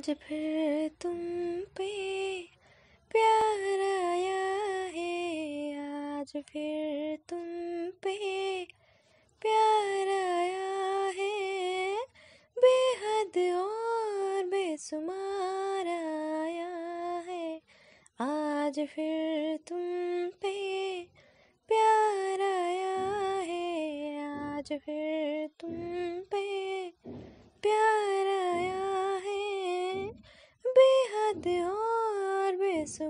आज फिर तुम पे प्यार आया है आज फिर तुम पे प्यार आया है बेहद और बेसुमार आया है आज फिर तुम पे प्यार आया है आज फिर तुम पे बेहद और बेसु